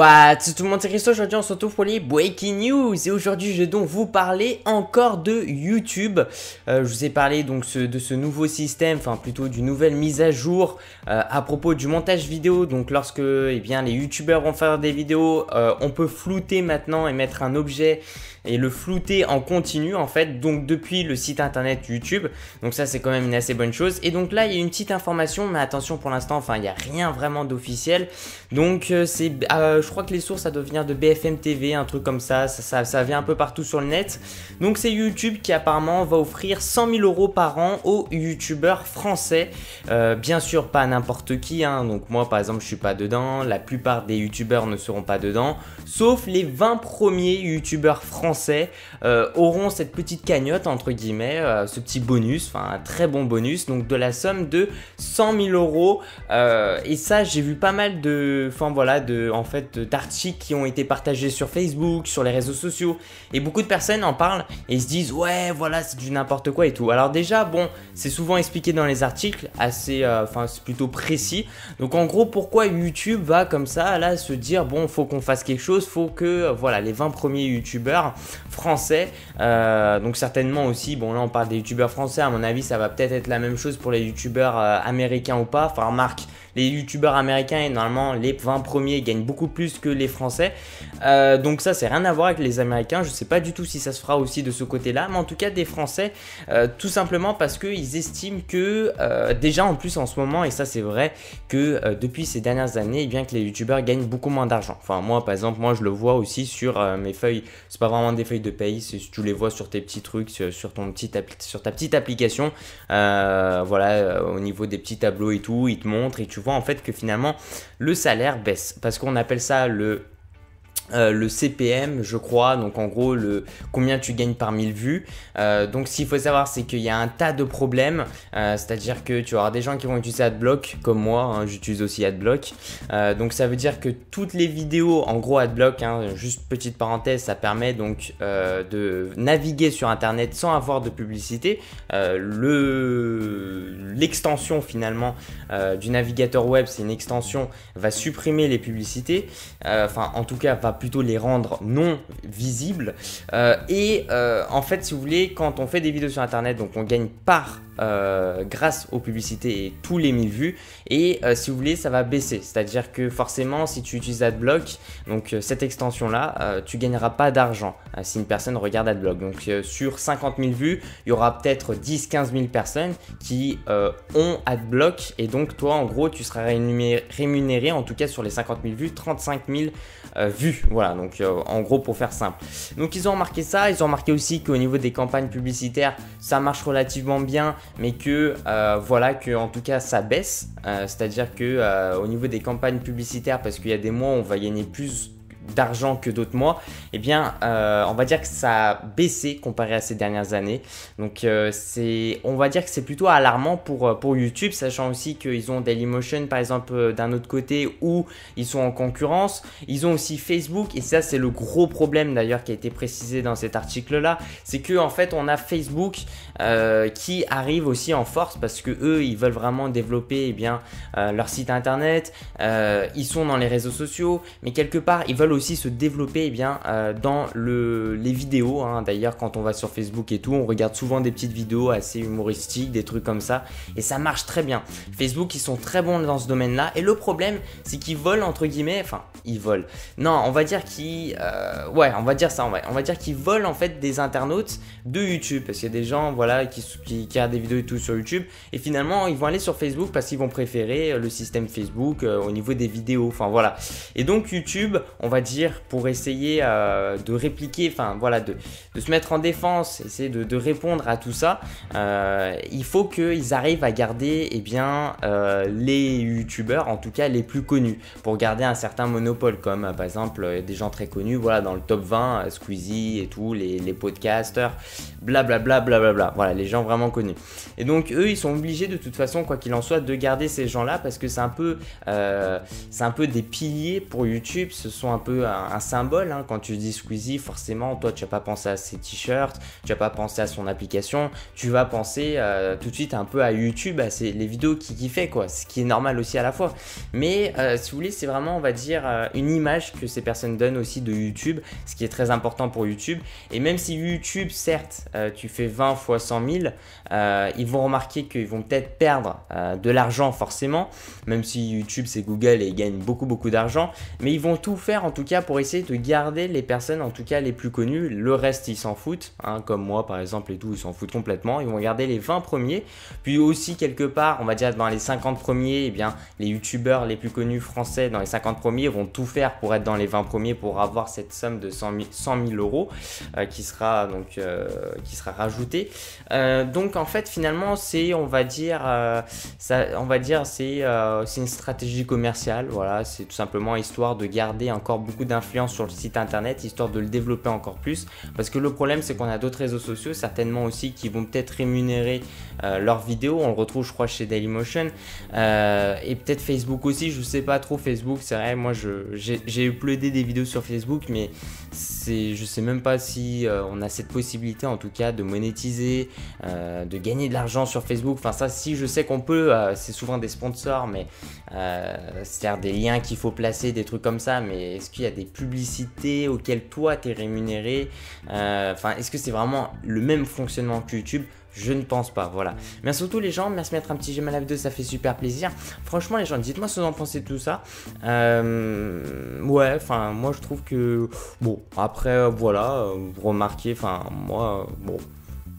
What bah, tout le monde, c'est Christophe, aujourd'hui on se retrouve pour les Breaking News Et aujourd'hui je vais donc vous parler encore de YouTube euh, Je vous ai parlé donc ce, de ce nouveau système, enfin plutôt d'une nouvelle mise à jour euh, à propos du montage vidéo Donc lorsque eh bien, les YouTubeurs vont faire des vidéos, euh, on peut flouter maintenant et mettre un objet et le flouter en continu en fait Donc depuis le site internet YouTube, donc ça c'est quand même une assez bonne chose Et donc là il y a une petite information, mais attention pour l'instant, enfin il n'y a rien vraiment d'officiel Donc c'est je crois que les sources, ça doit venir de BFM TV, un truc comme ça. Ça, vient un peu partout sur le net. Donc c'est YouTube qui apparemment va offrir 100 000 euros par an aux YouTubeurs français. Euh, bien sûr, pas n'importe qui. Hein. Donc moi, par exemple, je suis pas dedans. La plupart des YouTubeurs ne seront pas dedans. Sauf les 20 premiers YouTubeurs français euh, auront cette petite cagnotte, entre guillemets, euh, ce petit bonus, enfin un très bon bonus, donc de la somme de 100 000 euros. et ça, j'ai vu pas mal de... Enfin voilà, de, en fait, d'articles qui ont été partagés sur Facebook, sur les réseaux sociaux, et beaucoup de personnes en parlent et se disent ouais voilà c'est du n'importe quoi et tout. Alors déjà bon c'est souvent expliqué dans les articles, assez, euh, enfin c'est plutôt précis. Donc en gros pourquoi YouTube va comme ça là se dire bon faut qu'on fasse quelque chose, faut que euh, voilà les 20 premiers YouTubeurs français, euh, donc certainement aussi bon là on parle des YouTubeurs français à mon avis ça va peut-être être la même chose pour les YouTubeurs américains ou pas. Enfin remarque les youtubeurs américains et normalement les 20 premiers gagnent beaucoup plus que les français. Euh, donc ça c'est rien à voir avec les américains, je sais pas du tout si ça se fera aussi de ce côté-là, mais en tout cas des français euh, tout simplement parce qu'ils estiment que euh, déjà en plus en ce moment, et ça c'est vrai, que depuis ces dernières années, eh bien que les youtubeurs gagnent beaucoup moins d'argent. Enfin moi par exemple, moi je le vois aussi sur mes feuilles, c'est pas vraiment des feuilles de si tu les vois sur tes petits trucs, sur, ton petit sur ta petite application, voilà, au niveau des petits tableaux et tout, ils te montrent et tu en fait que finalement le salaire baisse parce qu'on appelle ça le euh, le CPM, je crois, donc en gros le combien tu gagnes par 1000 vues. Euh, donc s'il faut savoir, c'est qu'il y a un tas de problèmes, euh, c'est-à-dire que tu auras des gens qui vont utiliser AdBlock, comme moi, hein, j'utilise aussi AdBlock. donc ça veut dire que toutes les vidéos, en gros AdBlock, hein, juste petite parenthèse, ça permet donc de naviguer sur Internet sans avoir de publicité. le l'extension finalement du navigateur web, c'est une extension va supprimer les publicités, enfin en tout cas va plutôt les rendre non visibles. Euh, et euh, en fait, si vous voulez, quand on fait des vidéos sur Internet, donc on gagne par euh, grâce aux publicités et tous les 1000 vues. Et si vous voulez, ça va baisser. C'est-à-dire que forcément, si tu utilises AdBlock, donc cette extension-là, tu gagneras pas d'argent hein, si une personne regarde AdBlock. Donc sur 50 000 vues, il y aura peut-être 10-15 000 personnes qui ont AdBlock. Et donc toi, en gros, tu seras rémunéré, en tout cas sur les 50 000 vues, 35 000 vues. Voilà, donc euh, en gros pour faire simple. Donc ils ont remarqué ça, ils ont remarqué aussi qu'au niveau des campagnes publicitaires, ça marche relativement bien, mais que euh, voilà, que en tout cas ça baisse. Euh, c'est-à-dire que au niveau des campagnes publicitaires, parce qu'il y a des mois on va gagner plus d'argent que d'autres mois, et eh bien, euh, on va dire que ça a baissé comparé à ces dernières années. Donc, euh, c'est, on va dire que c'est plutôt alarmant pour, euh, pour YouTube, sachant aussi qu'ils ont Dailymotion, par exemple, d'un autre côté, où ils sont en concurrence. Ils ont aussi Facebook, et ça, c'est le gros problème, d'ailleurs, qui a été précisé dans cet article-là. C'est que en fait, on a Facebook qui arrive aussi en force, parce que eux, ils veulent vraiment développer et eh bien, leur site internet. ils sont dans les réseaux sociaux, mais quelque part, ils veulent aussi se développer et eh bien, euh, dans le, les vidéos. Hein. D'ailleurs, quand on va sur Facebook et tout, on regarde souvent des petites vidéos assez humoristiques, des trucs comme ça, et ça marche très bien. Facebook, ils sont très bons dans ce domaine-là, et le problème, c'est qu'ils volent entre guillemets, enfin, ils volent. Non, on va dire qu'ils, euh, ouais, on va dire ça, on va, on va dire qu'ils volent en fait des internautes de YouTube, parce qu'il y a des gens, voilà, qui, qui, regardent des vidéos et tout sur YouTube, et finalement, ils vont aller sur Facebook parce qu'ils vont préférer euh, le système Facebook au niveau des vidéos. Enfin voilà. Et donc YouTube, on va dire, pour essayer euh, de répliquer, enfin voilà, de, se mettre en défense, essayer de, répondre à tout ça, euh, il faut qu'ils arrivent à garder et eh bien, euh, les youtubeurs, en tout cas les plus connus, pour garder un certain monopole, comme par exemple des gens très connus, voilà, dans le top 20, Squeezie et tout, les, les podcasters, blablabla, blablabla, voilà, les gens vraiment connus. Et donc eux, ils sont obligés de toute façon, quoi qu'il en soit, de garder ces gens-là parce que c'est un peu, c'est un peu des piliers pour YouTube, ce sont un peu un, symbole. Hein. Quand tu dis Squeezie, forcément, toi, tu vas pas pensé à ses t-shirts, tu vas pas pensé à son application, tu vas penser euh, tout de suite un peu à YouTube, à ses, les vidéos qu'il qui fait, quoi. Ce qui est normal aussi à la fois. Mais euh, si vous voulez, c'est vraiment, on va dire, euh, une image que ces personnes donnent aussi de YouTube, ce qui est très important pour YouTube. Et même si YouTube, certes, tu fais 20 fois 100 000, ils vont remarquer qu'ils vont peut-être perdre de l'argent, forcément, même si YouTube, c'est Google et ils gagnent beaucoup, beaucoup d'argent. Mais ils vont tout faire, en tout cas pour essayer de garder les personnes en tout cas les plus connues. Le reste ils s'en foutent, hein, comme moi par exemple et tout, ils s'en foutent complètement. Ils vont garder les 20 premiers, puis aussi quelque part, on va dire dans les 50 premiers, et eh bien les youtubeurs les plus connus français dans les 50 premiers vont tout faire pour être dans les 20 premiers pour avoir cette somme de 100 000, euros euh, qui sera donc euh, qui sera rajoutée. Euh, donc en fait finalement c'est on va dire ça, on va dire c'est c'est une stratégie commerciale, voilà, c'est tout simplement histoire de garder encore beaucoup d'influence sur le site internet, histoire de le développer encore plus. Parce que le problème, c'est qu'on a d'autres réseaux sociaux, certainement aussi, qui vont peut-être rémunérer euh, leurs vidéos. On le retrouve, je crois, chez Dailymotion. Euh, et peut-être Facebook aussi, je sais pas trop. Facebook, c'est vrai, moi, j'ai uploadé des vidéos sur Facebook, mais je je sais même pas si euh, on a cette possibilité en tout cas de monétiser, euh, de gagner de l'argent sur Facebook. Enfin ça, si je sais qu'on peut, euh, c'est souvent des sponsors, mais c'est-à-dire des liens qu'il faut placer, des trucs comme ça. Mais est-ce qu'il y a des publicités auxquelles toi t'es rémunéré Enfin, est-ce que c'est vraiment le même fonctionnement que YouTube je ne pense pas, voilà. Merci surtout les gens, merci de mettre un petit j'aime à la vidéo, ça fait super plaisir. Franchement les gens, dites-moi ce que vous en pensez de tout ça. Euh, ouais, enfin moi je trouve que... Bon, après voilà, vous remarquez, enfin moi, bon...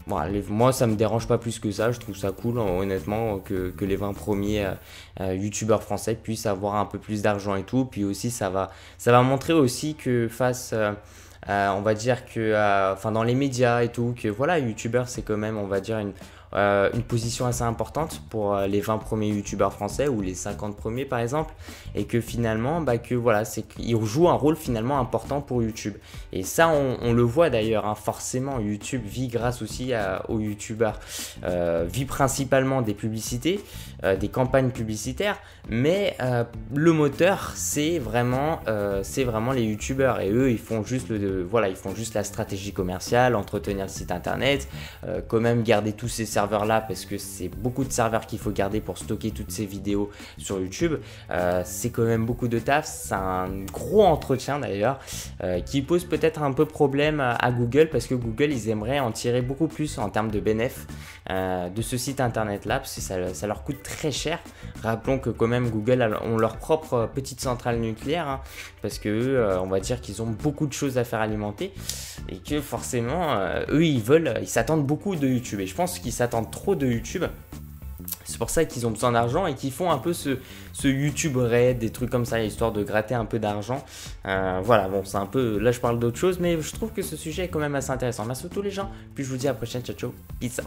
moi, ça me dérange pas plus que ça. Je trouve ça cool, hein, honnêtement, que, les 20 premiers euh, euh, youtubeurs français puissent avoir un peu plus d'argent et tout. Puis aussi, ça va, ça va montrer aussi que face. Euh, on va dire que, euh, enfin dans les médias et tout, que voilà, youtubeur c'est quand même, on va dire, une, euh, une position assez importante pour euh, les 20 premiers youtubeurs français ou les 50 premiers par exemple et que finalement bah que voilà c'est qu'ils jouent un rôle finalement important pour YouTube et ça on, le voit d'ailleurs hein, forcément YouTube vit grâce aussi aux youtubeurs euh, vit principalement des publicités des campagnes publicitaires mais le moteur c'est vraiment c'est vraiment les youtubeurs et eux ils font juste le voilà ils font juste la stratégie commerciale entretenir le site internet quand même garder tous ces services là parce que c'est beaucoup de serveurs qu'il faut garder pour stocker toutes ces vidéos sur YouTube. Euh, c'est quand même beaucoup de taf, c'est un gros entretien d'ailleurs, euh, qui pose peut-être un peu problème à Google parce que Google, ils aimeraient en tirer beaucoup plus en termes de bénéfices euh, de ce site internet-là parce que ça, leur coûte très cher. Rappelons que quand même Google ont leur propre petite centrale nucléaire hein, parce que eux, on va dire qu'ils ont beaucoup de choses à faire alimenter et que forcément, eux, ils veulent, ils s'attendent beaucoup de YouTube et je pense qu'ils s'attendent attendent trop de YouTube. C'est pour ça qu'ils ont besoin d'argent et qu'ils font un peu ce, ce, YouTube raid, des trucs comme ça, histoire de gratter un peu d'argent. Euh, voilà, bon, c'est un peu. Là, je parle d'autre chose, mais je trouve que ce sujet est quand même assez intéressant. Merci à tous les gens, puis je vous dis à la prochaine. Ciao, ciao. Peace